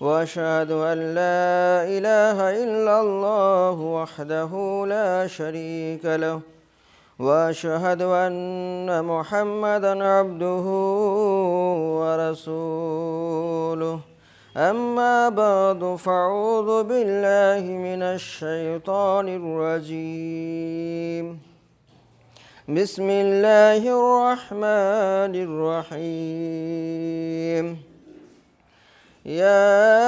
واشهد ان لا اله الا الله وحده لا شريك له واشهد ان محمدا عبده ورسوله اما بعد فاعوذ بالله من الشيطان الرجيم بسم الله الرحمن الرحيم يا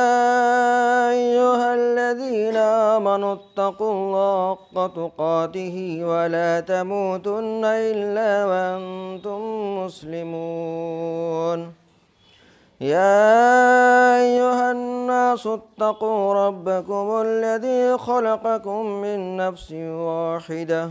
أيها الذين آمنوا اتقوا الله حق تقاته ولا تموتن إلا وأنتم مسلمون يا أيها الناس اتقوا ربكم الذي خلقكم من نفس واحده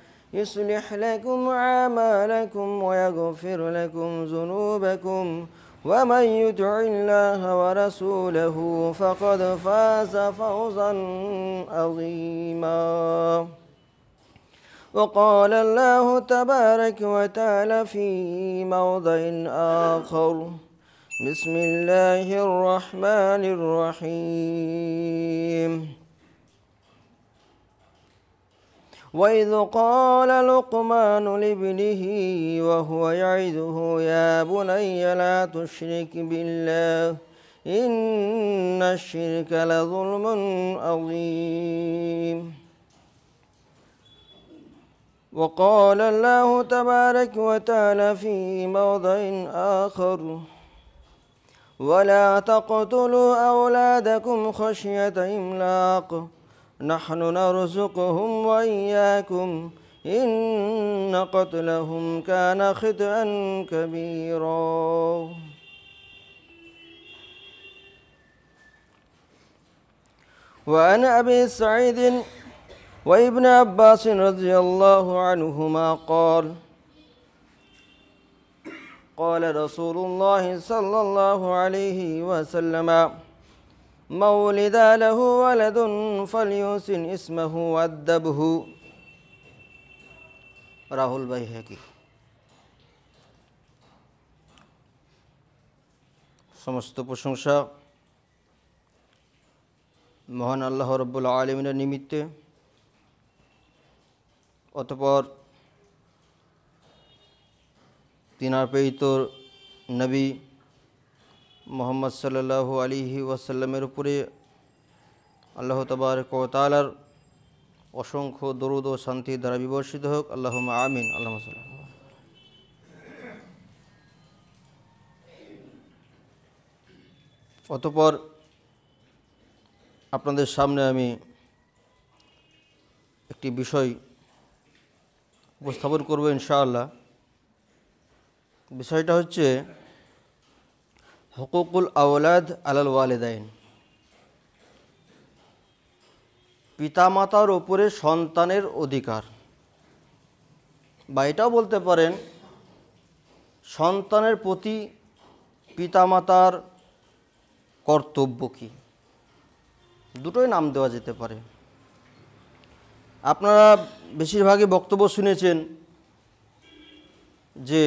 يصلح لكم أعمالكم ويغفر لكم ذنوبكم ومن يطع الله ورسوله فقد فاز فوزا عظيما وقال الله تبارك وتعالى في موضع آخر بسم الله الرحمن الرحيم وإذ قال لقمان لابنه وهو يعظه يا بني لا تشرك بالله إن الشرك لظلم عظيم وقال الله تبارك وتعالى في موضع آخر ولا تقتلوا أولادكم خشية إملاق نحن نرزقهم وإياكم إن قتلهم كان خطئا كبيرا وعن أبي سعيد وابن عباس رضي الله عنهما قال قال رسول الله صلى الله عليه وسلم ما ولد له ولد فليحسن اسمه وادبه রাহুল ভাই হেকি হ্যাঁ সমস্ত প্রশংসা মহান আল্লাহ রব্বুল আলমিনের নিমিত্তে অতপর তিনার প্রেরিত নবী মোহাম্মদ সাল্লাল্লাহু আলিহি ওয়াসাল্লামের উপরে আল্লাহ তবার কতালার অসংখ্য দরুদ ও শান্তি দ্বারা বিবর্ষিত হোক আল্লাহ আমিন আল্লাহ অতপর আপনাদের সামনে আমি একটি বিষয় উপস্থাপন করব ইনশাআল্লাহ বিষয়টা হচ্ছে হকুকুল আওলাদ আলাল ওয়ালেদাইন পিতামাতার ওপরে সন্তানের অধিকার বা এটাও বলতে পারেন সন্তানের প্রতি পিতামাতার কর্তব্য কি দুটোই নাম দেওয়া যেতে পারে আপনারা বেশিরভাগই বক্তব্য শুনেছেন যে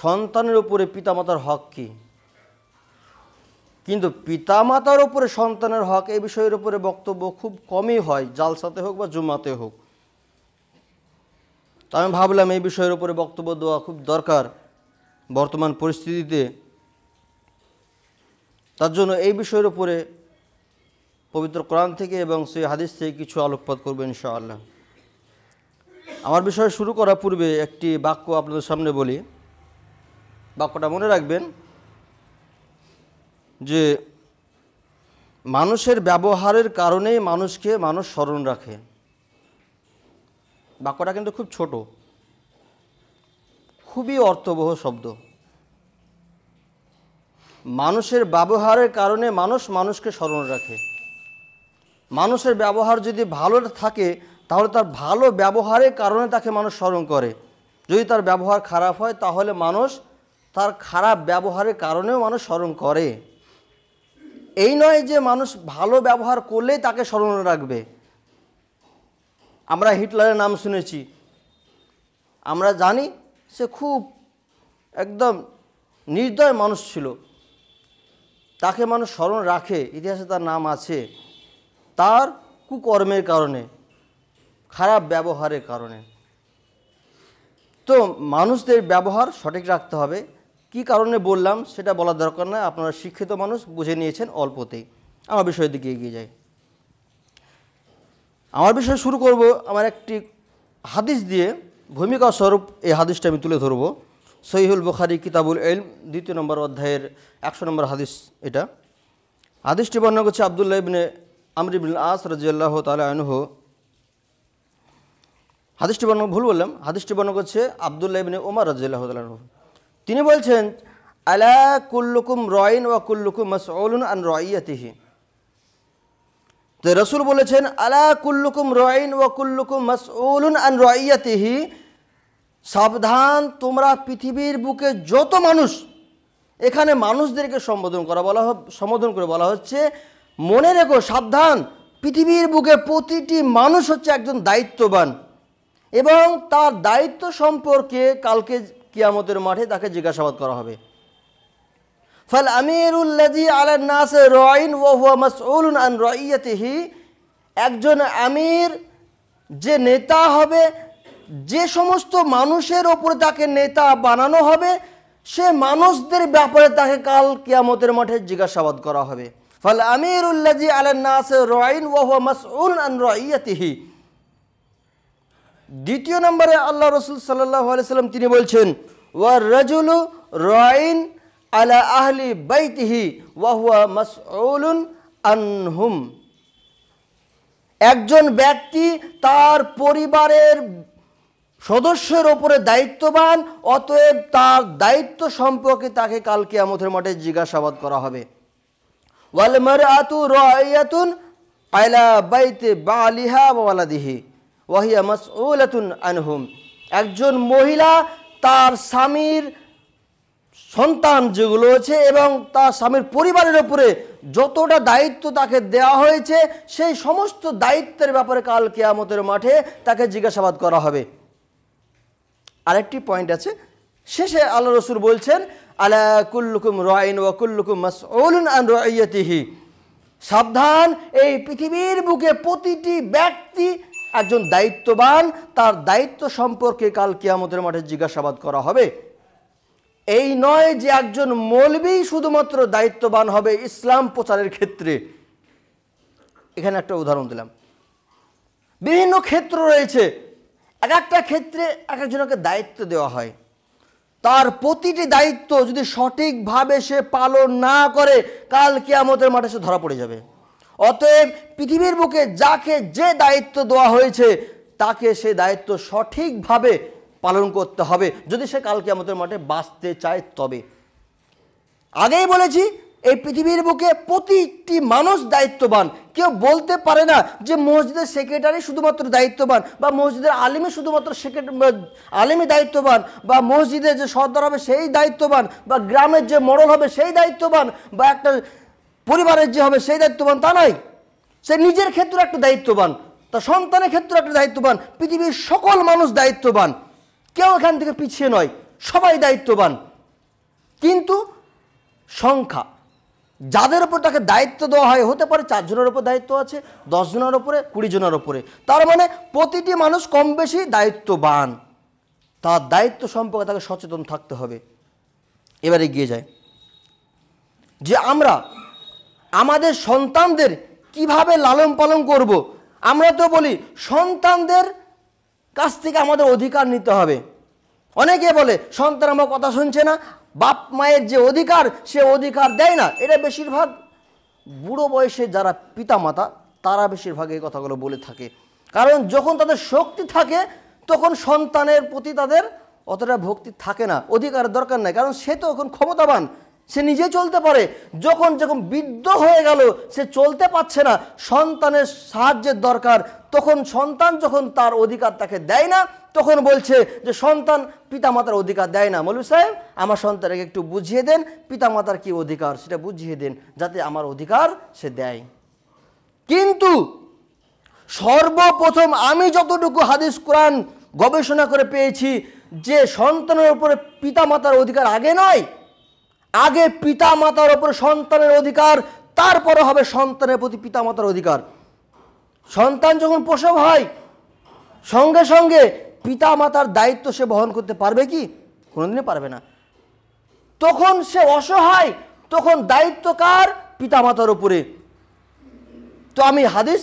সন্তানের উপরে পিতামাতার হক কী কিন্তু পিতামাতার উপরে সন্তানের হক এই বিষয়ের উপরে বক্তব্য খুব কমই হয় জালসাতে হোক বা জুমাতে হোক তো আমি ভাবলাম এই বিষয়ের উপরে বক্তব্য দেওয়া খুব দরকার বর্তমান পরিস্থিতিতে তার জন্য এই বিষয়ের উপরে পবিত্র কোরআন থেকে এবং সেই হাদিস থেকে কিছু আলোকপাত করবে ইনশাআল্লাহ আমার বিষয় শুরু করার পূর্বে একটি বাক্য আপনাদের সামনে বলি বাক্যটা মনে রাখবেন যে মানুষের ব্যবহারের কারণেই মানুষকে মানুষ স্মরণ রাখে বাক্যটা কিন্তু খুব ছোট খুবই অর্থবহ শব্দ মানুষের ব্যবহারের কারণে মানুষ মানুষকে স্মরণ রাখে মানুষের ব্যবহার যদি ভালো থাকে তাহলে তার ভালো ব্যবহারের কারণে তাকে মানুষ স্মরণ করে যদি তার ব্যবহার খারাপ হয় তাহলে মানুষ তার খারাপ ব্যবহারের কারণেও মানুষ স্মরণ করে এই নয় যে মানুষ ভালো ব্যবহার করলেই তাকে স্মরণ রাখবে আমরা হিটলারের নাম শুনেছি আমরা জানি সে খুব একদম নির্দয় মানুষ ছিল তাকে মানুষ স্মরণ রাখে ইতিহাসে তার নাম আছে তার কুকর্মের কারণে খারাপ ব্যবহারের কারণে তো মানুষদের ব্যবহার সঠিক রাখতে হবে কি কারণে বললাম সেটা বলার দরকার না আপনারা শিক্ষিত মানুষ বুঝে নিয়েছেন অল্পতেই আমার বিষয়ের দিকে এগিয়ে যাই আমার বিষয়ে শুরু করব আমার একটি হাদিস দিয়ে ভূমিকা স্বরূপ এই হাদিসটা আমি তুলে ধরব সহিহুল বুখারি কিতাবুল এল দ্বিতীয় নম্বর অধ্যায়ের একশো নম্বর হাদিস এটা হাদিসটি বর্ণনা করছে আবদুল্লাহ ইবনে আমরিবিন আস রাজিয়াল্লাহ তালা আনহ হাদিসটি বর্ণনা ভুল বললাম হাদিসটি বর্ণনা করছে আবদুল্লাহ ইবনে ওমর রাজিয়াল্লাহ তালা তিনি বলছেন আলা কুল্লুকুম রয়েন ওয়া কুল্লুকুম মাসউলুন আন রয়াতিহি তো রসুল বলেছেন আলা কুল্লুকুম রয়েন ওয়া কুল্লুকুম মাসউলুন আন রয়াতিহি সাবধান তোমরা পৃথিবীর বুকে যত মানুষ এখানে মানুষদেরকে সম্বোধন করা বলা সম্বোধন করে বলা হচ্ছে মনে রেখো সাবধান পৃথিবীর বুকে প্রতিটি মানুষ হচ্ছে একজন দায়িত্ববান এবং তার দায়িত্ব সম্পর্কে কালকে কিয়ামতের মাঠে তাকে জিজ্ঞাসাবাদ করা হবে ফল আমিরুল্লাজি আলার নাস রয়ন ওহুয়া আন রইয়াতিহি একজন আমির যে নেতা হবে যে সমস্ত মানুষের ওপরে তাকে নেতা বানানো হবে সে মানুষদের ব্যাপারে তাকে কাল কিয়ামতের মাঠে জিজ্ঞাসাবাদ করা হবে ফল আমিরুল্লাজি আলার নাস রয়ন ওহুয়া মাসউল আন রইয়াতিহি দ্বিতীয় নম্বরে আল্লাহ রসুল সাল্লাহ আলাইসাল্লাম তিনি বলছেন ওয়া রাজুল রয়িন আলা আহলি বাইতিহি ওয়াহুয়া মাসউলুন আনহুম একজন ব্যক্তি তার পরিবারের সদস্যের ওপরে দায়িত্ববান অতএব তার দায়িত্ব সম্পর্কে তাকে কালকে আমাদের মাঠে জিজ্ঞাসাবাদ করা হবে ওয়ালমার আতু রায়াতুন আলা বাইতে বালিহা ওয়ালাদিহি ওয়াহিয়া মাসউলাতুন আনহুম একজন মহিলা তার স্বামীর সন্তান যেগুলো আছে এবং তার স্বামীর পরিবারের উপরে যতটা দায়িত্ব তাকে দেওয়া হয়েছে সেই সমস্ত দায়িত্বের ব্যাপারে কাল কেয়ামতের মাঠে তাকে জিজ্ঞাসাবাদ করা হবে আরেকটি পয়েন্ট আছে শেষে আল্লাহ রসুল বলছেন আলা কুল্লুকুম রয়ন ওয়াকুল্লুকুম মাসউলুন আন রাইয়াতিহি সাবধান এই পৃথিবীর বুকে প্রতিটি ব্যক্তি একজন দায়িত্ববান তার দায়িত্ব সম্পর্কে কাল কিয়ামতের মাঠে জিজ্ঞাসাবাদ করা হবে এই নয় যে একজন মৌলবি শুধুমাত্র দায়িত্ববান হবে ইসলাম প্রচারের ক্ষেত্রে এখানে একটা উদাহরণ দিলাম বিভিন্ন ক্ষেত্র রয়েছে এক একটা ক্ষেত্রে এক একজনকে দায়িত্ব দেওয়া হয় তার প্রতিটি দায়িত্ব যদি সঠিকভাবে সে পালন না করে কাল কেয়ামতের মাঠে সে ধরা পড়ে যাবে অতএব পৃথিবীর বুকে যাকে যে দায়িত্ব দেওয়া হয়েছে তাকে সে দায়িত্ব সঠিকভাবে পালন করতে হবে যদি সে কালকে আমাদের মাঠে বাঁচতে চায় তবে আগেই বলেছি এই পৃথিবীর বুকে প্রতিটি মানুষ দায়িত্ববান কেউ বলতে পারে না যে মসজিদের সেক্রেটারি শুধুমাত্র দায়িত্ববান বা মসজিদের আলিমে শুধুমাত্র আলিমে দায়িত্ববান বা মসজিদের যে সর্দার হবে সেই দায়িত্ববান বা গ্রামের যে মরল হবে সেই দায়িত্ববান বা একটা পরিবারের যে হবে সেই দায়িত্ববান তা নয় সে নিজের ক্ষেত্রে একটা দায়িত্ববান তার সন্তানের ক্ষেত্রে একটা দায়িত্ববান পৃথিবীর সকল মানুষ দায়িত্ববান কেউ এখান থেকে পিছিয়ে নয় সবাই দায়িত্ববান কিন্তু সংখ্যা যাদের ওপর তাকে দায়িত্ব দেওয়া হয় হতে পারে চারজনের ওপর দায়িত্ব আছে দশজনের ওপরে কুড়ি জনের ওপরে তার মানে প্রতিটি মানুষ কম বেশি দায়িত্ববান তার দায়িত্ব সম্পর্কে তাকে সচেতন থাকতে হবে এবারে গিয়ে যায় যে আমরা আমাদের সন্তানদের কিভাবে লালন পালন করব। আমরা তো বলি সন্তানদের কাছ থেকে আমাদের অধিকার নিতে হবে অনেকে বলে সন্তান আমার কথা শুনছে না বাপ মায়ের যে অধিকার সে অধিকার দেয় না এটা বেশিরভাগ বুড়ো বয়সে যারা পিতামাতা তারা বেশিরভাগ এই কথাগুলো বলে থাকে কারণ যখন তাদের শক্তি থাকে তখন সন্তানের প্রতি তাদের অতটা ভক্তি থাকে না অধিকার দরকার নাই কারণ সে তো এখন ক্ষমতাবান সে নিজে চলতে পারে যখন যখন বৃদ্ধ হয়ে গেল সে চলতে পারছে না সন্তানের সাহায্যের দরকার তখন সন্তান যখন তার অধিকার তাকে দেয় না তখন বলছে যে সন্তান পিতামাতার অধিকার দেয় না মলু সাহেব আমার সন্তানকে একটু বুঝিয়ে দেন পিতামাতার কি অধিকার সেটা বুঝিয়ে দেন যাতে আমার অধিকার সে দেয় কিন্তু সর্বপ্রথম আমি যতটুকু হাদিস কোরআন গবেষণা করে পেয়েছি যে সন্তানের উপরে পিতামাতার অধিকার আগে নয় আগে পিতা মাতার ওপর সন্তানের অধিকার তারপরে হবে সন্তানের প্রতি পিতা মাতার অধিকার সন্তান যখন প্রসব হয় সঙ্গে সঙ্গে পিতা মাতার দায়িত্ব সে বহন করতে পারবে কি কোনোদিনই পারবে না তখন সে অসহায় তখন দায়িত্ব কার পিতা মাতার উপরে তো আমি হাদিস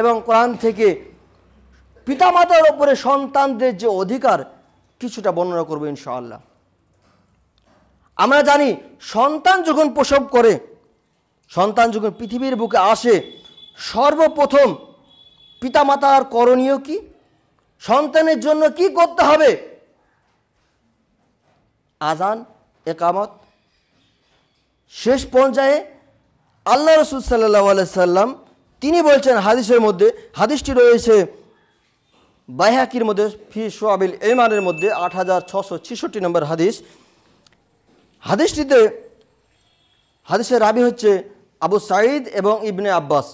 এবং কোরআন থেকে পিতা মাতার ওপরে সন্তানদের যে অধিকার কিছুটা বর্ণনা করবো ইনশাআল্লাহ আমরা জানি সন্তান যখন প্রসব করে সন্তান যখন পৃথিবীর বুকে আসে সর্বপ্রথম পিতামাতার করণীয় কি সন্তানের জন্য কি করতে হবে আজান একামত শেষ পর্যায়ে আল্লাহ রসুল সাল্লাহ সাল্লাম তিনি বলছেন হাদিসের মধ্যে হাদিসটি রয়েছে বাইহাকির মধ্যে ফি সোয়াবিল এমানের মধ্যে আট হাজার ছশো ছেষট্টি নম্বর হাদিস হাদিসটিতে হাদিসের রাবি হচ্ছে আবু সাঈদ এবং ইবনে আব্বাস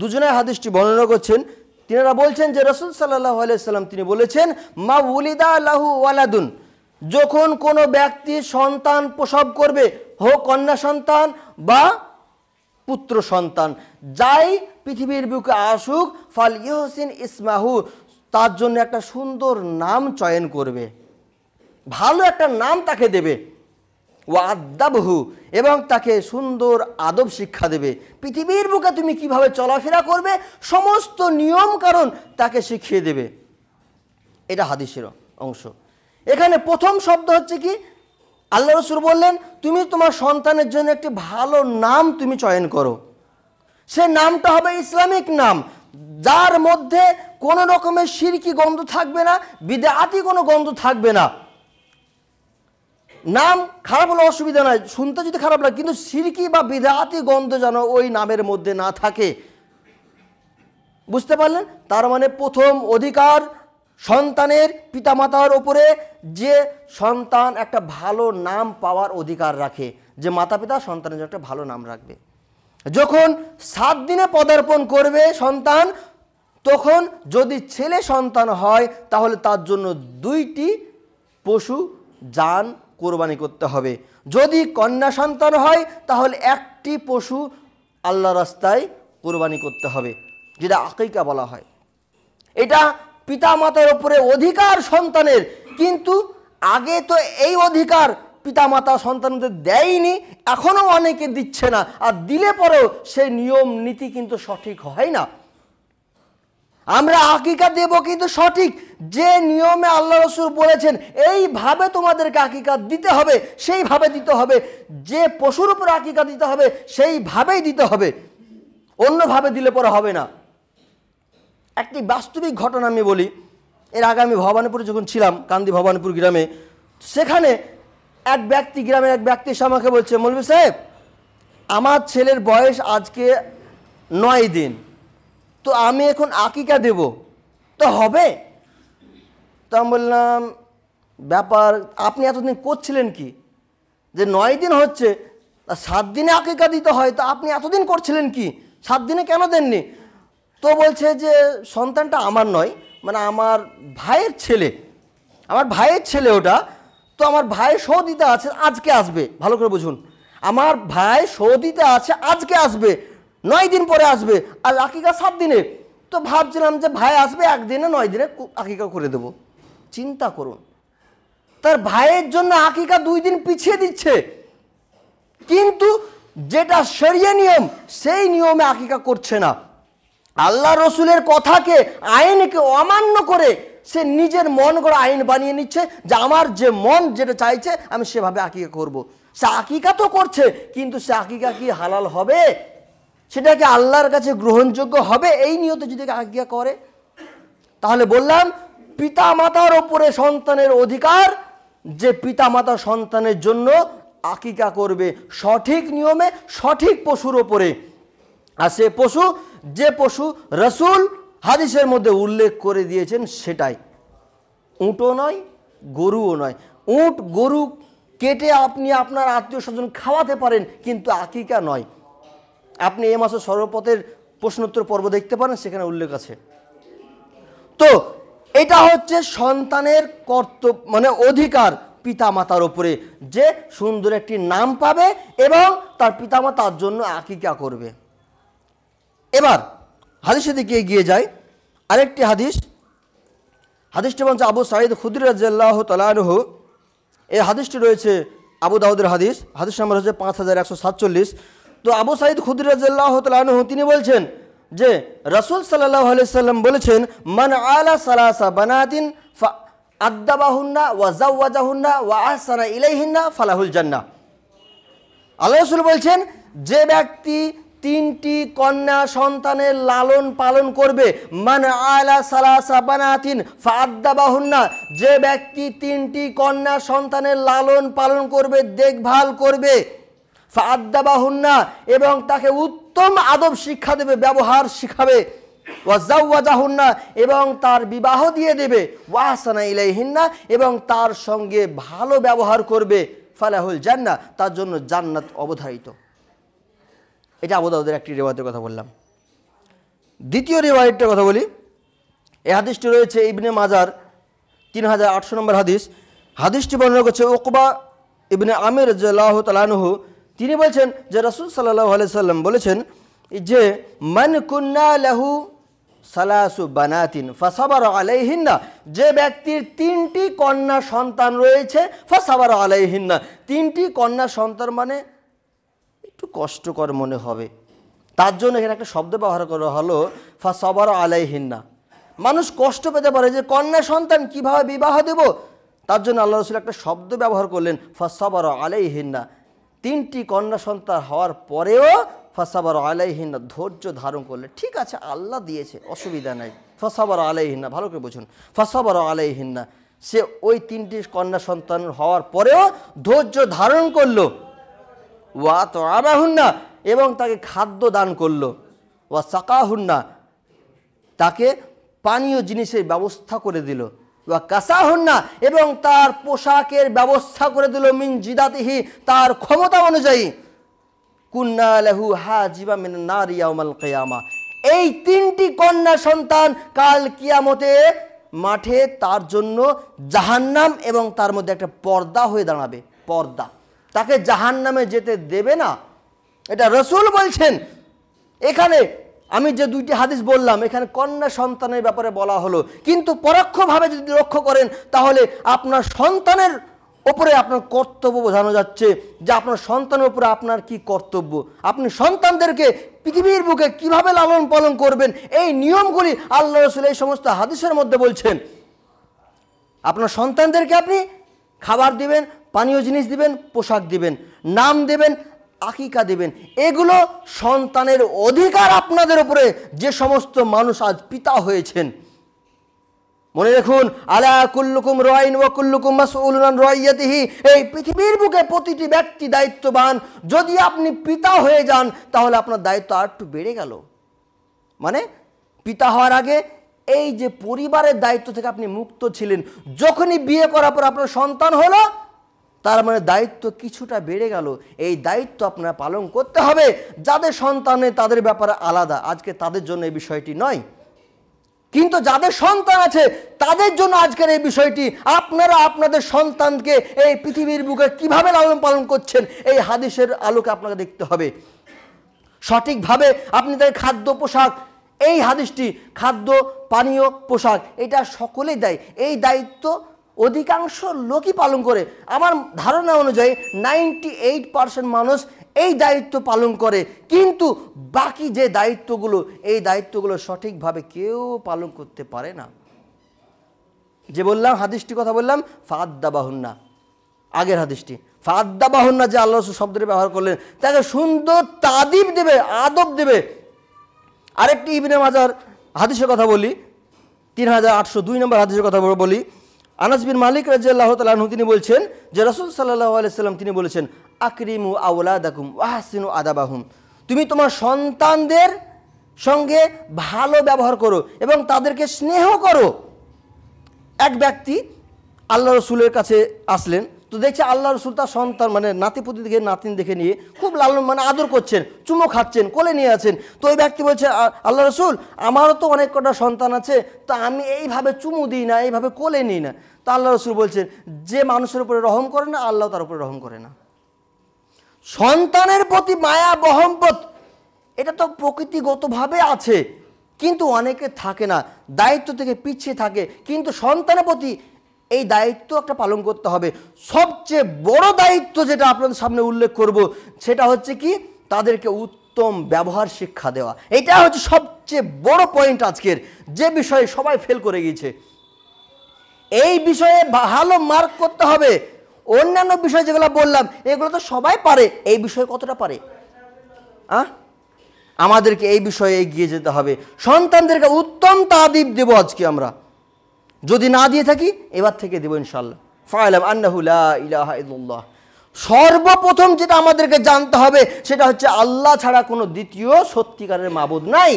দুজনে হাদিসটি বর্ণনা করছেন তিনারা বলছেন যে রসুল সাল্লাহ আলাইসাল্লাম তিনি বলেছেন মা উলিদা আল্লাহু ওয়ালাদুন যখন কোনো ব্যক্তি সন্তান প্রসব করবে হোক কন্যা সন্তান বা পুত্র সন্তান যাই পৃথিবীর বুকে আসুক ফাল ইহসিন ইসমাহু তার জন্য একটা সুন্দর নাম চয়ন করবে ভালো একটা নাম তাকে দেবে ও আদাবহু এবং তাকে সুন্দর আদব শিক্ষা দেবে পৃথিবীর বুকে তুমি কিভাবে চলাফেরা করবে সমস্ত নিয়ম কারণ তাকে শিখিয়ে দেবে এটা হাদিসের অংশ এখানে প্রথম শব্দ হচ্ছে কি আল্লাহ রসুল বললেন তুমি তোমার সন্তানের জন্য একটি ভালো নাম তুমি চয়ন করো সে নামটা হবে ইসলামিক নাম যার মধ্যে কোনো রকমের সিরকি গন্ধ থাকবে না বিদেআতি কোনো গন্ধ থাকবে না নাম খারাপ হলে অসুবিধা নাই শুনতে যদি খারাপ লাগে কিন্তু সিরকি বা বিধাতি গন্ধ যেন ওই নামের মধ্যে না থাকে বুঝতে পারলেন তার মানে প্রথম অধিকার সন্তানের পিতামাতার ওপরে যে সন্তান একটা ভালো নাম পাওয়ার অধিকার রাখে যে মাতা পিতা সন্তানের জন্য একটা ভালো নাম রাখবে যখন সাত দিনে পদার্পণ করবে সন্তান তখন যদি ছেলে সন্তান হয় তাহলে তার জন্য দুইটি পশু যান কোরবানি করতে হবে যদি কন্যা সন্তান হয় তাহলে একটি পশু আল্লাহ রাস্তায় কোরবানি করতে হবে যেটা আকিকা বলা হয় এটা পিতা মাতার ওপরে অধিকার সন্তানের কিন্তু আগে তো এই অধিকার পিতা মাতা সন্তানদের দেয়নি এখনও অনেকে দিচ্ছে না আর দিলে পরেও সেই নিয়ম নীতি কিন্তু সঠিক হয় না আমরা আকিকা দেব কিন্তু সঠিক যে নিয়মে আল্লাহ রসুল বলেছেন এইভাবে তোমাদেরকে আকিকা দিতে হবে সেইভাবে দিতে হবে যে পশুর উপর আকিকা দিতে হবে সেইভাবেই দিতে হবে অন্যভাবে দিলে পরে হবে না একটি বাস্তবিক ঘটনা আমি বলি এর আগে আমি ভবানীপুরে যখন ছিলাম কান্দি ভবানীপুর গ্রামে সেখানে এক ব্যক্তি গ্রামের এক ব্যক্তি এসে আমাকে বলছে মৌলবী সাহেব আমার ছেলের বয়স আজকে নয় দিন তো আমি এখন আকিকা দেব তো হবে তো আমি বললাম ব্যাপার আপনি এতদিন করছিলেন কি যে নয় দিন হচ্ছে সাত দিনে আকিকা দিতে হয় তো আপনি এতদিন করছিলেন কি সাত দিনে কেন দেননি তো বলছে যে সন্তানটা আমার নয় মানে আমার ভাইয়ের ছেলে আমার ভাইয়ের ছেলে ওটা তো আমার ভাই শো দিতে আছে আজকে আসবে ভালো করে বুঝুন আমার ভাই শো দিতে আছে আজকে আসবে নয় দিন পরে আসবে আর আকিকা সাত দিনে তো ভাবছিলাম যে ভাই আসবে একদিনে নয় দিনে আকিকা করে দেব চিন্তা করুন তার ভাইয়ের জন্য আকিকা দুই দিন পিছিয়ে দিচ্ছে কিন্তু যেটা সেরিয়ে নিয়ম সেই নিয়মে আকিকা করছে না আল্লাহ রসুলের কথাকে আইনকে অমান্য করে সে নিজের মন করে আইন বানিয়ে নিচ্ছে যে আমার যে মন যেটা চাইছে আমি সেভাবে আকিকা করব। সে আকিকা তো করছে কিন্তু সে আকিকা কি হালাল হবে সেটাকে আল্লাহর কাছে গ্রহণযোগ্য হবে এই নিয়তে যদি আজ্ঞা করে তাহলে বললাম পিতা মাতার ওপরে সন্তানের অধিকার যে পিতা মাতা সন্তানের জন্য আকিকা করবে সঠিক নিয়মে সঠিক পশুর ওপরে আর সে পশু যে পশু রসুল হাদিসের মধ্যে উল্লেখ করে দিয়েছেন সেটাই উঁটও নয় গরুও নয় উঁট গরু কেটে আপনি আপনার আত্মীয় স্বজন খাওয়াতে পারেন কিন্তু আকিকা নয় আপনি এ মাসের সর্বপথের প্রশ্নোত্তর পর্ব দেখতে পারেন সেখানে উল্লেখ আছে তো এটা হচ্ছে সন্তানের কর্তব্য মানে অধিকার পিতামাতার ওপরে যে সুন্দর একটি নাম পাবে এবং তার পিতামাতা তার জন্য আকিকা করবে এবার হাদিসের দিকে এগিয়ে যায় আরেকটি হাদিস হাদিসটি বলছে আবু সাঈদ খুদির রাজ্লাহ তালাহ এই হাদিসটি রয়েছে আবু দাউদের হাদিস হাদিস নাম্বার হচ্ছে পাঁচ হাজার একশো সাতচল্লিশ তো আবু সাইদ খুদরাজ্লাহ তালাহ তিনি বলছেন যে রসুল সাল্লাহ আলাইসাল্লাম বলেছেন মান আলা সালাসা বানাতিন আদ্দাবাহুন্না ওয়াজাউজাহুন্না ওয়া আহসানা ইলাইহিন্না ফালাহুল জান্না আল্লাহ রসুল বলছেন যে ব্যক্তি তিনটি কন্যা সন্তানের লালন পালন করবে মান আলা সালাসা বানাতিন ফাদ্দাবাহুন্না যে ব্যক্তি তিনটি কন্যা সন্তানের লালন পালন করবে দেখভাল করবে ফাদ্দাবাহুন্না এবং তাকে উত্তম আদব শিক্ষা দেবে ব্যবহার শিখাবে ওয়াজাউওয়াজাহুন্না এবং তার বিবাহ দিয়ে দেবে ওয়াহসানা ইলাইহিন্না এবং তার সঙ্গে ভালো ব্যবহার করবে ফালাহুল জান্না তার জন্য জান্নাত অবধারিত এটা আবুদাউদের একটি রেওয়ায়তের কথা বললাম দ্বিতীয় রেওয়ায়তটার কথা বলি এই হাদিসটি রয়েছে ইবনে মাজার তিন হাজার আটশো নম্বর হাদিস হাদিসটি বর্ণনা করছে ওকবা ইবনে আমির জাল্লাহ তালানহু তিনি বলছেন যে রসুল সাল্লাহ সাল্লাম বলেছেন যে মন কুন্না সালাসু বানাতিন ফসাবার আলাইহিন্না যে ব্যক্তির তিনটি কন্যা সন্তান রয়েছে ফসাবার আলাইহিন্না তিনটি কন্যা সন্তান মানে একটু কষ্টকর মনে হবে তার জন্য এখানে একটা শব্দ ব্যবহার করা হলো ফসাবার আলাইহিন্না মানুষ কষ্ট পেতে পারে যে কন্যা সন্তান কিভাবে বিবাহ দেব তার জন্য আল্লাহ রসুল একটা শব্দ ব্যবহার করলেন ফসাবার আলাইহিন্না তিনটি কন্যা সন্তান হওয়ার পরেও ফসাবার আলাইহিনা ধৈর্য ধারণ করলে ঠিক আছে আল্লাহ দিয়েছে অসুবিধা নাই ফসাবার আলাইহিনা ভালো করে বুঝুন ফসাবার আলাইহিনা সে ওই তিনটি কন্যা সন্তান হওয়ার পরেও ধৈর্য ধারণ করলো ওয়া তো আবাহুন্না এবং তাকে খাদ্য দান করলো ওয়া সাকাহুন্না তাকে পানীয় জিনিসের ব্যবস্থা করে দিল কাসাহন্না এবং তার পোশাকের ব্যবস্থা করে দিল মিন জিদাতিহি তার ক্ষমতা অনুযায়ী কুন্না লেহু হা জিবা মিন নারিয়াউমাল কেয়ামা এই তিনটি কন্যা সন্তান কাল কিয়ামতে মাঠে তার জন্য জাহান্নাম এবং তার মধ্যে একটা পর্দা হয়ে দাঁড়াবে পর্দা তাকে জাহান্নামে যেতে দেবে না এটা রসুল বলছেন এখানে আমি যে দুইটি হাদিস বললাম এখানে কন্যা সন্তানের ব্যাপারে বলা হলো কিন্তু পরোক্ষভাবে যদি লক্ষ্য করেন তাহলে আপনার সন্তানের ওপরে আপনার কর্তব্য বোঝানো যাচ্ছে যে আপনার সন্তানের উপরে আপনার কি কর্তব্য আপনি সন্তানদেরকে পৃথিবীর বুকে কিভাবে লালন পালন করবেন এই নিয়মগুলি আল্লাহ রসুল এই সমস্ত হাদিসের মধ্যে বলছেন আপনার সন্তানদেরকে আপনি খাবার দিবেন পানীয় জিনিস দিবেন পোশাক দিবেন নাম দেবেন আকিকা দেবেন এগুলো সন্তানের অধিকার আপনাদের উপরে যে সমস্ত মানুষ আজ পিতা হয়েছেন মনে রাখুন আলা কুল্লুকুম রয়ন ও কুল্লুকুম মাসউলুন রয়াতিহি এই পৃথিবীর বুকে প্রতিটি ব্যক্তি দায়িত্ববান যদি আপনি পিতা হয়ে যান তাহলে আপনার দায়িত্ব আর একটু বেড়ে গেল মানে পিতা হওয়ার আগে এই যে পরিবারের দায়িত্ব থেকে আপনি মুক্ত ছিলেন যখনই বিয়ে করার পর আপনার সন্তান হলো তার মানে দায়িত্ব কিছুটা বেড়ে গেল এই দায়িত্ব আপনার পালন করতে হবে যাদের সন্তানে তাদের ব্যাপারে আলাদা আজকে তাদের জন্য এই বিষয়টি নয় কিন্তু যাদের সন্তান আছে তাদের জন্য আজকের এই বিষয়টি আপনারা আপনাদের সন্তানকে এই পৃথিবীর বুকে কিভাবে লালন পালন করছেন এই হাদিসের আলোকে আপনাকে দেখতে হবে সঠিকভাবে আপনি তাদের খাদ্য পোশাক এই হাদিসটি খাদ্য পানীয় পোশাক এটা সকলেই দেয় এই দায়িত্ব অধিকাংশ লোকই পালন করে আমার ধারণা অনুযায়ী নাইনটি এইট পারসেন্ট মানুষ এই দায়িত্ব পালন করে কিন্তু বাকি যে দায়িত্বগুলো এই দায়িত্বগুলো সঠিকভাবে কেউ পালন করতে পারে না যে বললাম হাদিসটি কথা বললাম বাহুন্না আগের হাদিসটি বাহুন্না যে আল্লাহ শব্দটি ব্যবহার করলেন তাকে সুন্দর তাদিব দেবে আদব দেবে আরেকটি ইবনে মাজার হাদিসের কথা বলি তিন হাজার আটশো দুই নম্বর হাদিসের কথা বলি আনাস বিন মালিক রাজি আল্লাহ তালু তিনি বলছেন যে রসুল সাল্লাহ আলাইসাল্লাম তিনি বলেছেন আকরিমু দাকুম ওয়াহাসিনু আদাবাহুম তুমি তোমার সন্তানদের সঙ্গে ভালো ব্যবহার করো এবং তাদেরকে স্নেহ করো এক ব্যক্তি আল্লাহ রসুলের কাছে আসলেন তো দেখছে আল্লাহ রসুল তার সন্তান মানে নাতিপুতি দেখে নাতিন দেখে নিয়ে খুব লালন মানে আদর করছেন চুমো খাচ্ছেন কোলে নিয়ে আছেন তো ওই ব্যক্তি বলছে আল্লাহ রসুল আমারও তো অনেক কটা সন্তান আছে তা আমি এইভাবে চুমু দিই না এইভাবে কোলে নিই না তো আল্লাহ রসুল বলছেন যে মানুষের উপরে রহম করে না আল্লাহ তার উপরে রহম করে না সন্তানের প্রতি মায়া বহম্পত এটা তো প্রকৃতিগতভাবে আছে কিন্তু অনেকে থাকে না দায়িত্ব থেকে পিছিয়ে থাকে কিন্তু সন্তানের প্রতি এই দায়িত্ব একটা পালন করতে হবে সবচেয়ে বড় দায়িত্ব যেটা আপনাদের সামনে উল্লেখ করব সেটা হচ্ছে কি তাদেরকে উত্তম ব্যবহার শিক্ষা দেওয়া এটা হচ্ছে সবচেয়ে বড় পয়েন্ট আজকের যে বিষয়ে সবাই ফেল করে গিয়েছে এই বিষয়ে ভালো মার্ক করতে হবে অন্যান্য বিষয় যেগুলো বললাম এগুলো তো সবাই পারে এই বিষয়ে কতটা পারে আ আমাদেরকে এই বিষয়ে এগিয়ে যেতে হবে সন্তানদেরকে উত্তম তাদিব দেব আজকে আমরা যদি না দিয়ে থাকি এবার থেকে দেবো ইনশাল্লাহ ফাইলাম আন্নাহুল্লাহ ইলাহ ইদুল্লাহ সর্বপ্রথম যেটা আমাদেরকে জানতে হবে সেটা হচ্ছে আল্লাহ ছাড়া কোনো দ্বিতীয় সত্যিকারের মাবুদ নাই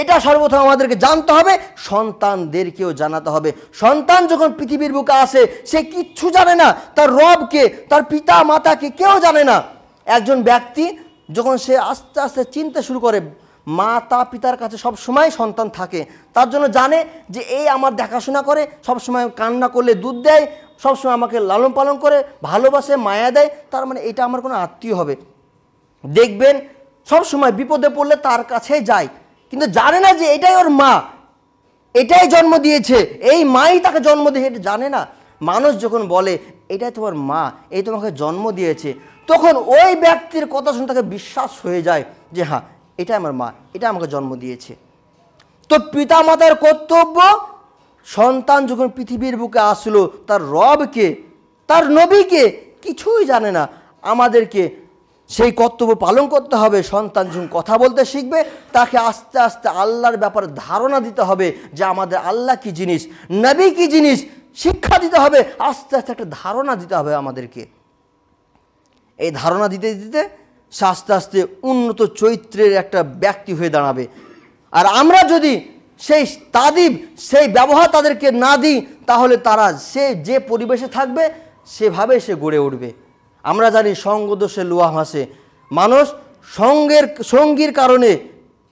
এটা সর্বপ্রথম আমাদেরকে জানতে হবে সন্তানদেরকেও জানাতে হবে সন্তান যখন পৃথিবীর বুকে আসে সে কিচ্ছু জানে না তার রবকে তার পিতা মাতাকে কেউ জানে না একজন ব্যক্তি যখন সে আস্তে আস্তে চিনতে শুরু করে মা তা পিতার কাছে সব সময় সন্তান থাকে তার জন্য জানে যে এই আমার দেখাশোনা করে সব সময় কান্না করলে দুধ দেয় সব সময় আমাকে লালন পালন করে ভালোবাসে মায়া দেয় তার মানে এটা আমার কোনো আত্মীয় হবে দেখবেন সব সময় বিপদে পড়লে তার কাছে যায় কিন্তু জানে না যে এটাই ওর মা এটাই জন্ম দিয়েছে এই মাই তাকে জন্ম দিয়ে জানে না মানুষ যখন বলে এটাই তোমার মা এই তোমাকে জন্ম দিয়েছে তখন ওই ব্যক্তির কথা শুনে তাকে বিশ্বাস হয়ে যায় যে হ্যাঁ এটা আমার মা এটা আমাকে জন্ম দিয়েছে তো পিতামাতার কর্তব্য সন্তান যখন পৃথিবীর বুকে আসলো তার রবকে তার নবীকে কিছুই জানে না আমাদেরকে সেই কর্তব্য পালন করতে হবে সন্তান যখন কথা বলতে শিখবে তাকে আস্তে আস্তে আল্লাহর ব্যাপারে ধারণা দিতে হবে যে আমাদের আল্লাহ কি জিনিস নবী কি জিনিস শিক্ষা দিতে হবে আস্তে আস্তে একটা ধারণা দিতে হবে আমাদেরকে এই ধারণা দিতে দিতে আস্তে আস্তে উন্নত চরিত্রের একটা ব্যক্তি হয়ে দাঁড়াবে আর আমরা যদি সেই তাদিব সেই ব্যবহার তাদেরকে না দিই তাহলে তারা সে যে পরিবেশে থাকবে সেভাবে সে গড়ে উঠবে আমরা জানি সঙ্গ দোষে লোয়া হাসে মানুষ সঙ্গের সঙ্গীর কারণে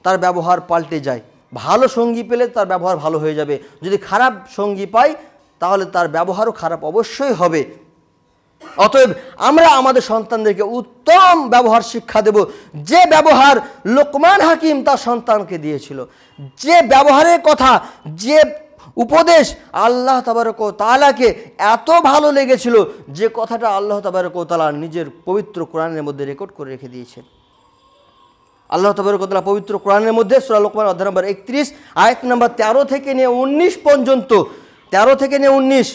তার ব্যবহার পাল্টে যায় ভালো সঙ্গী পেলে তার ব্যবহার ভালো হয়ে যাবে যদি খারাপ সঙ্গী পায় তাহলে তার ব্যবহারও খারাপ অবশ্যই হবে অতএব আমরা আমাদের সন্তানদেরকে উত্তম ব্যবহার শিক্ষা দেব যে ব্যবহার লোকমান হাকিম তার সন্তানকে দিয়েছিল যে ব্যবহারের কথা যে উপদেশ আল্লাহ তাবারক তালাকে এত ভালো লেগেছিল যে কথাটা আল্লাহ তাবারক তালা নিজের পবিত্র কোরআনের মধ্যে রেকর্ড করে রেখে দিয়েছেন আল্লাহ তালা পবিত্র কোরআনের মধ্যে সুরা লোকমান অধ্যায় নম্বর একত্রিশ আয়ত নম্বর তেরো থেকে নিয়ে উনিশ পর্যন্ত তেরো থেকে নিয়ে উনিশ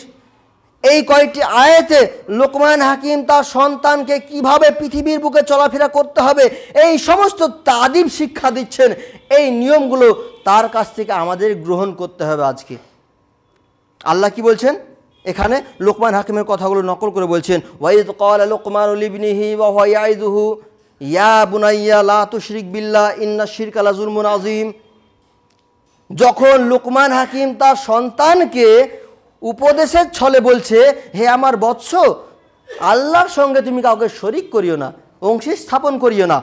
এই কয়েকটি আয়াতে লোকমান হাকিম তার সন্তানকে কিভাবে পৃথিবীর বুকে চলাফেরা করতে হবে এই সমস্ত তাদিব শিক্ষা দিচ্ছেন এই নিয়মগুলো তার কাছ থেকে আমাদের গ্রহণ করতে হবে আজকে আল্লাহ কি বলছেন এখানে লোকমান হাকিমের কথাগুলো নকল করে বলছেন ওয়াইদ কল লোকমান উলিবনিহি ওয়াইদুহু ইয়া বুনাইয়া লা তুশরিক বিল্লা ইন্না শিরক আলা আজিম যখন লোকমান হাকিম তার সন্তানকে উপদেশের ছলে বলছে হে আমার বৎস আল্লাহর সঙ্গে তুমি কাউকে শরিক করিও না অংশী স্থাপন করিও না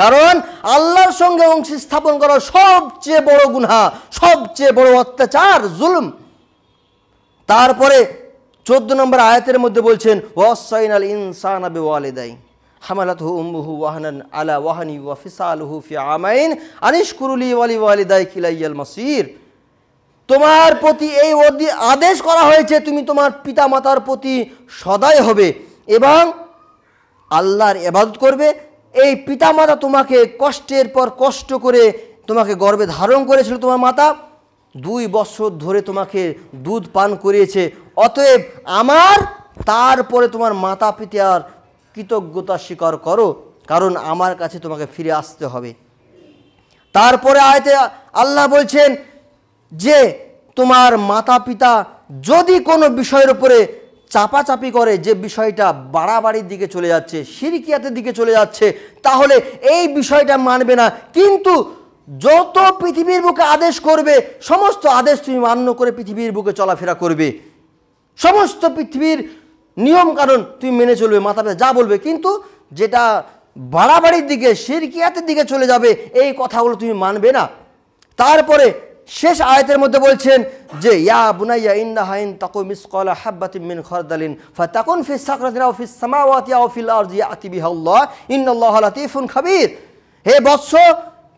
কারণ আল্লাহর সঙ্গে অংশী স্থাপন করা সবচেয়ে বড় গুনহা সবচেয়ে বড় অত্যাচার জুলুম তারপরে চোদ্দ নম্বর আয়াতের মধ্যে বলছেন ওয়াসাইন আল ইনসান আবে হু উম উম্মুহু ওয়াহানান আলা ওয়াহানি ওয়াফিসা আলহু ফি আমাইন আনিশ কুরুলি ওয়ালি ওয়ালিদাই কিলাইয়াল মাসির তোমার প্রতি এই আদেশ করা হয়েছে তুমি তোমার পিতা মাতার প্রতি সদাই হবে এবং আল্লাহর এবাদত করবে এই পিতা মাতা তোমাকে কষ্টের পর কষ্ট করে তোমাকে গর্বে ধারণ করেছিল তোমার মাতা দুই বছর ধরে তোমাকে দুধ পান করিয়েছে অতএব আমার তারপরে তোমার মাতা পিতার কৃতজ্ঞতা স্বীকার করো কারণ আমার কাছে তোমাকে ফিরে আসতে হবে তারপরে আয়তে আল্লাহ বলছেন যে তোমার মাতা পিতা যদি কোনো বিষয়ের উপরে চাপাচাপি করে যে বিষয়টা বাড়াবাড়ির দিকে চলে যাচ্ছে সিরিকিয়াতের দিকে চলে যাচ্ছে তাহলে এই বিষয়টা মানবে না কিন্তু যত পৃথিবীর বুকে আদেশ করবে সমস্ত আদেশ তুমি মান্য করে পৃথিবীর বুকে চলাফেরা করবে সমস্ত পৃথিবীর নিয়ম কারণ তুমি মেনে চলবে মাথা পিতা যা বলবে কিন্তু যেটা বাড়াবাড়ির দিকে সিরকিয়াতের দিকে চলে যাবে এই কথাগুলো তুমি মানবে না তারপরে শেষ আয়তের মধ্যে বলছেন যে ইয়া বুনাইয়া ইন্দা হাইন তাকু মিস মিসকলা হাব্বাতিম মিন খরদালিন ফাতাকুন ফিস সাকরাতিনা ও ফিস সামাওয়াতি ও ফিল আরজি ইয়াতি বিহা আল্লাহ ইন্নাল্লাহু লাতীফুন খাবীর হে বৎস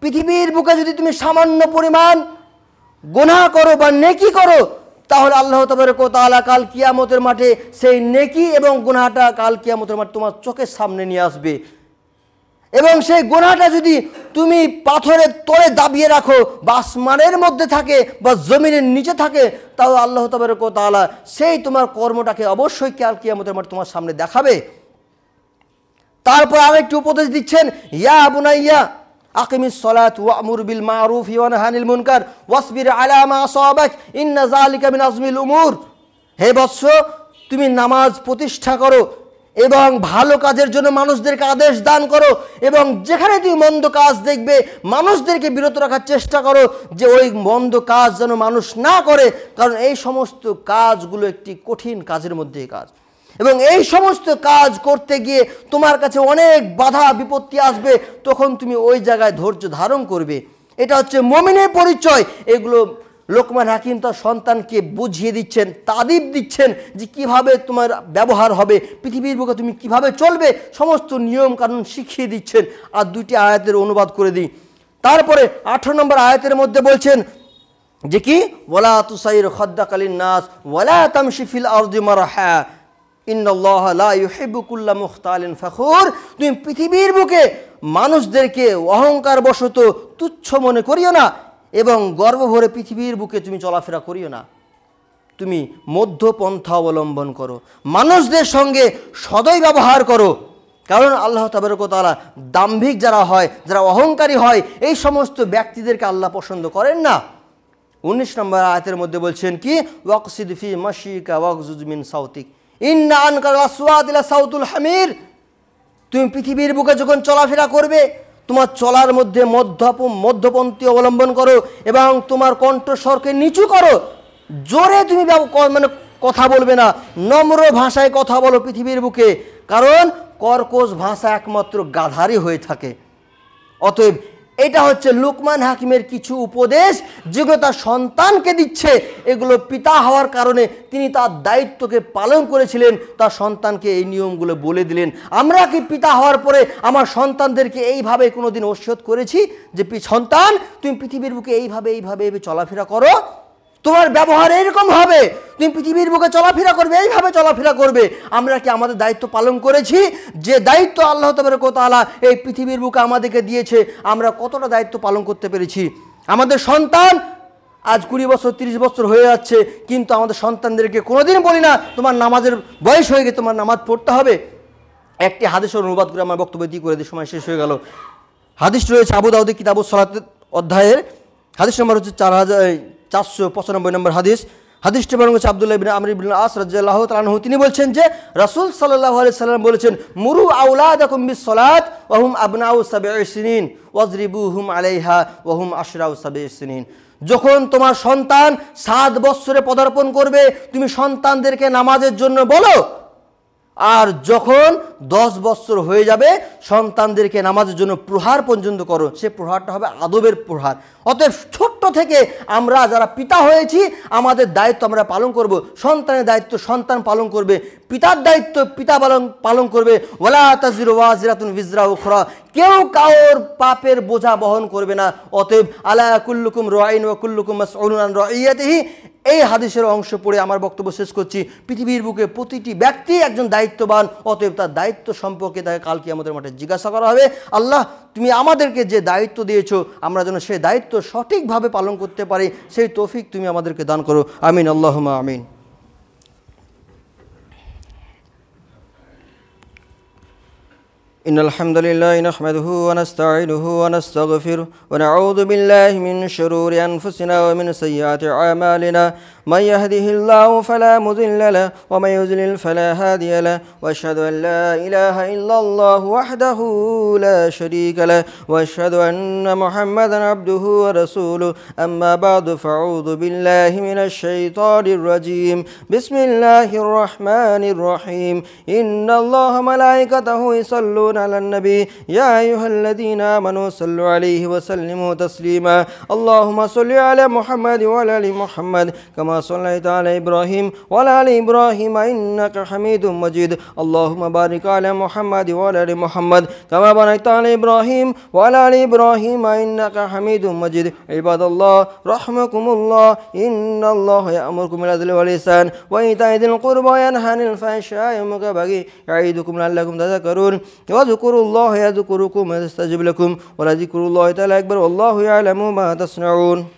পৃথিবীর বুকে যদি তুমি সামান্য পরিমাণ গোনা করো বা নেকি করো তাহলে আল্লাহ তবরক তালা কাল কিয়ামতের মাঠে সেই নেকি এবং গুনাহাটা কাল কিয়ামতের মাঠে তোমার চোখের সামনে নিয়ে আসবে এবং সেই গোনাটা যদি তুমি পাথরের তোরে দাবিয়ে রাখো বা আসমানের মধ্যে থাকে বা জমিনের নিচে থাকে তাও আল্লাহ তবরক কোতালা সেই তোমার কর্মটাকে অবশ্যই কেয়াল কিয়ামতের মাঠে তোমার সামনে দেখাবে তারপর আরেকটি উপদেশ দিচ্ছেন ইয়া আবুনা ইয়া আকিমিস সলাত ওয়ামুর বিল মারুফ ইওয়ান হানিল মুনকার ওয়াসবির আলামা সাবাক ইন্না জালিকা মিন আজমিল উমুর হে বৎস তুমি নামাজ প্রতিষ্ঠা করো এবং ভালো কাজের জন্য মানুষদেরকে আদেশ দান করো এবং যেখানে তুমি মন্দ কাজ দেখবে মানুষদেরকে বিরত রাখার চেষ্টা করো যে ওই মন্দ কাজ যেন মানুষ না করে কারণ এই সমস্ত কাজগুলো একটি কঠিন কাজের মধ্যে কাজ এবং এই সমস্ত কাজ করতে গিয়ে তোমার কাছে অনেক বাধা বিপত্তি আসবে তখন তুমি ওই জায়গায় ধৈর্য ধারণ করবে এটা হচ্ছে মমিনের পরিচয় এগুলো লোকমান হাকিম তার সন্তানকে বুঝিয়ে দিচ্ছেন তাদিব দিচ্ছেন যে কিভাবে তোমার ব্যবহার হবে পৃথিবীর বুকে তুমি কিভাবে চলবে সমস্ত নিয়ম কানুন শিখিয়ে দিচ্ছেন আর দুটি আয়াতের অনুবাদ করে দিই তারপরে আঠারো নম্বর আয়াতের মধ্যে বলছেন যে কি ওলা তুসাইর খদ্দাকালীন নাস ওলা তামশিফিল আর্দি মারাহা ইন্নআল্লাহিবুকুল্লা মুখতালিন ফখর তুমি পৃথিবীর বুকে মানুষদেরকে অহংকার বশত তুচ্ছ মনে করিও না এবং গর্ব ভরে পৃথিবীর বুকে তুমি চলাফেরা করিও না তুমি মধ্যপন্থা অবলম্বন করো মানুষদের সঙ্গে সদয় ব্যবহার করো কারণ আল্লাহ তাবরকতালা দাম্ভিক যারা হয় যারা অহংকারী হয় এই সমস্ত ব্যক্তিদেরকে আল্লাহ পছন্দ করেন না উনিশ নম্বর আয়াতের মধ্যে বলছেন কি ওয়াকসিদ ফি মাসিকা ওয়াকজুজমিন সাউতিক ইন্না সাউতুল হামির তুমি পৃথিবীর বুকে যখন চলাফেরা করবে তোমার চলার মধ্যে মধ্যপ মধ্যপন্থী অবলম্বন করো এবং তোমার কণ্ঠস্বরকে নিচু করো জোরে তুমি মানে কথা বলবে না নম্র ভাষায় কথা বলো পৃথিবীর বুকে কারণ কর্কশ ভাষা একমাত্র গাধারই হয়ে থাকে অতএব এটা হচ্ছে লুকমান হাকিমের কিছু উপদেশ যেগুলো তার সন্তানকে দিচ্ছে এগুলো পিতা হওয়ার কারণে তিনি তার দায়িত্বকে পালন করেছিলেন তার সন্তানকে এই নিয়মগুলো বলে দিলেন আমরা কি পিতা হওয়ার পরে আমার সন্তানদেরকে এইভাবে কোনো দিন ওষুধ করেছি যে সন্তান তুমি পৃথিবীর বুকে এইভাবে এইভাবে চলাফেরা করো তোমার ব্যবহার এরকম হবে তুমি পৃথিবীর বুকে চলাফেরা করবে এইভাবে চলাফেরা করবে আমরা কি আমাদের দায়িত্ব পালন করেছি যে দায়িত্ব আল্লাহ তবরকতালা এই পৃথিবীর বুকে আমাদেরকে দিয়েছে আমরা কতটা দায়িত্ব পালন করতে পেরেছি আমাদের সন্তান আজ কুড়ি বছর ৩০ বছর হয়ে যাচ্ছে কিন্তু আমাদের সন্তানদেরকে কোনোদিন বলি না তোমার নামাজের বয়স হয়ে গিয়ে তোমার নামাজ পড়তে হবে একটি হাদিসের অনুবাদ করে আমার বক্তব্য দিয়ে করে দিয়ে সময় শেষ হয়ে গেল হাদিস রয়েছে আবুদাউদ্দি কিতাবু সালাত অধ্যায়ের হাদিস নম্বর হচ্ছে চার হাজার চারশো পঁচানব্বই নম্বর হাদিস হাদিসটি বরং হচ্ছে আবদুল্লাহ ইবিন আমির ইবিন আস রাজ্লাহ তালাহু তিনি বলছেন যে রাসুল সাল্লাহ আলি সাল্লাম বলেছেন মুরু আউলাদ বিস সলাত ওহুম আবনাউ সাবে সিনিন ওয়াজরিবু হুম আলাইহা ওহুম আশরাউ সাবে সিনিন যখন তোমার সন্তান সাত বৎসরে পদার্পণ করবে তুমি সন্তানদেরকে নামাজের জন্য বলো আর যখন দশ বৎসর হয়ে যাবে সন্তানদেরকে নামাজের জন্য প্রহার পর্যন্ত করো সে প্রহারটা হবে আদবের প্রহার অতএব ছোট থেকে আমরা যারা পিতা হয়েছি আমাদের দায়িত্ব আমরা পালন করব সন্তানের দায়িত্ব সন্তান পালন করবে পিতার দায়িত্ব পিতা পালন পালন করবে ওলা তাজির ওয়াজিরাতুন ভিজরা উখরা কেউ কাউর পাপের বোঝা বহন করবে না অতএব আলা কুল্লুকুম রাইন ওয়া কুল্লুকুম মাসউলুন রাইয়াতিহি এই হাদিসের অংশ পড়ে আমার বক্তব্য শেষ করছি পৃথিবীর বুকে প্রতিটি ব্যক্তি একজন দায়িত্ববান অতএব তার দায়িত্ব সম্পর্কে তাকে কালকে আমাদের মাঠে জিজ্ঞাসা করা হবে আল্লাহ তুমি আমাদেরকে যে দায়িত্ব দিয়েছ আমরা যেন সেই দায়িত্ব সঠিকভাবে পালন করতে পারি সেই তৌফিক তুমি আমাদেরকে দান করো আমিন আল্লাহমা আমিন إن الحمد لله نحمده ونستعينه ونستغفره ونعوذ بالله من شرور أنفسنا ومن سيئات أعمالنا من يهده الله فلا مذل له ومن يذلل فلا هادي له واشهد ان لا اله الا الله وحده لا شريك له واشهد ان محمدا عبده ورسوله اما بعد فاعوذ بالله من الشيطان الرجيم بسم الله الرحمن الرحيم ان الله ملائكته يصلون على النبي يا ايها الذين امنوا صلوا عليه وسلموا تسليما اللهم صل على محمد وعلى ال محمد كما صليت على إبراهيم وعلى آل إبراهيم إنك حميد مجيد اللهم بارك على محمد وعلى آل محمد كما باركت على إبراهيم وعلى آل إبراهيم إنك حميد مجيد عباد الله رحمكم الله إن الله يأمركم بالعدل والإحسان وإيتاء ذي القربى وينهى عن الفحشاء والمنكر يعيدكم لعلكم تذكرون واذكروا الله يذكركم ويستجب لكم ولذكر الله تعالى أكبر والله يعلم ما تصنعون